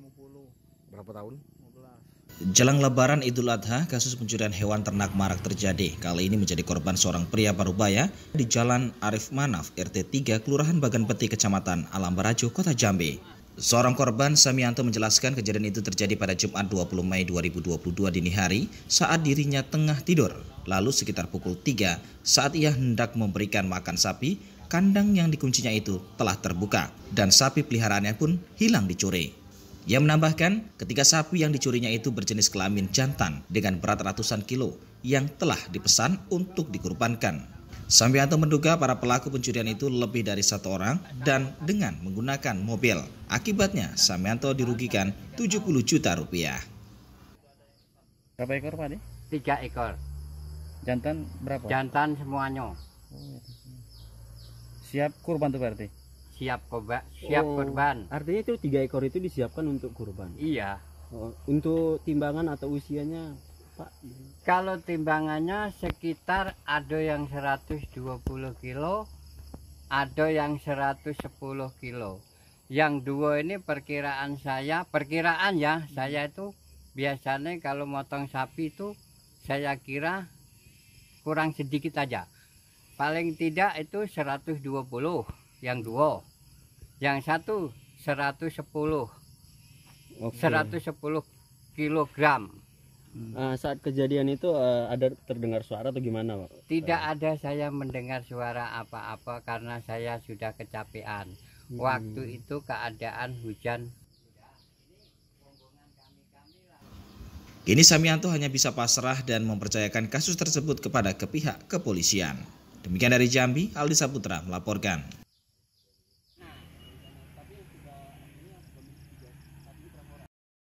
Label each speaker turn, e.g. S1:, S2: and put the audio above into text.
S1: 50. Berapa tahun? Jelang lebaran Idul Adha, kasus pencurian hewan ternak marak terjadi. Kali ini menjadi korban seorang pria Parubaya di Jalan Arif Manaf, RT 3, Kelurahan Bagan Peti, Kecamatan Alam Barajo, Kota Jambi. Seorang korban, Samianto menjelaskan kejadian itu terjadi pada Jumat 20 Mei 2022 dini hari saat dirinya tengah tidur. Lalu sekitar pukul 3 saat ia hendak memberikan makan sapi, kandang yang dikuncinya itu telah terbuka dan sapi peliharaannya pun hilang dicuri. Ia menambahkan, ketika sapi yang dicurinya itu berjenis kelamin jantan dengan berat ratusan kilo yang telah dipesan untuk dikurbankan. Sambianto menduga para pelaku pencurian itu lebih dari satu orang dan dengan menggunakan mobil. Akibatnya, Sambianto dirugikan 70 juta rupiah.
S2: Berapa ekor Pak? Tiga ekor. Jantan berapa? Jantan semuanya.
S3: Siap kurban tuh berarti?
S2: siap korban siap oh, korban
S3: artinya itu tiga ekor itu disiapkan untuk kurban iya oh, untuk timbangan atau usianya
S2: pak kalau timbangannya sekitar ada yang 120 kilo ada yang 110 kilo yang dua ini perkiraan saya perkiraan ya hmm. saya itu biasanya kalau motong sapi itu saya kira kurang sedikit aja paling tidak itu 120 yang duo yang satu 110
S3: okay. 110
S2: kilogram
S3: Nah, saat kejadian itu eh, ada terdengar suara atau gimana, Pak?
S2: Tidak ada saya mendengar suara apa-apa karena saya sudah kecapean. Hmm. Waktu itu keadaan hujan.
S1: Kini Samianto hanya bisa pasrah dan mempercayakan kasus tersebut kepada ke kepolisian. Demikian dari Jambi, Aldi Saputra melaporkan.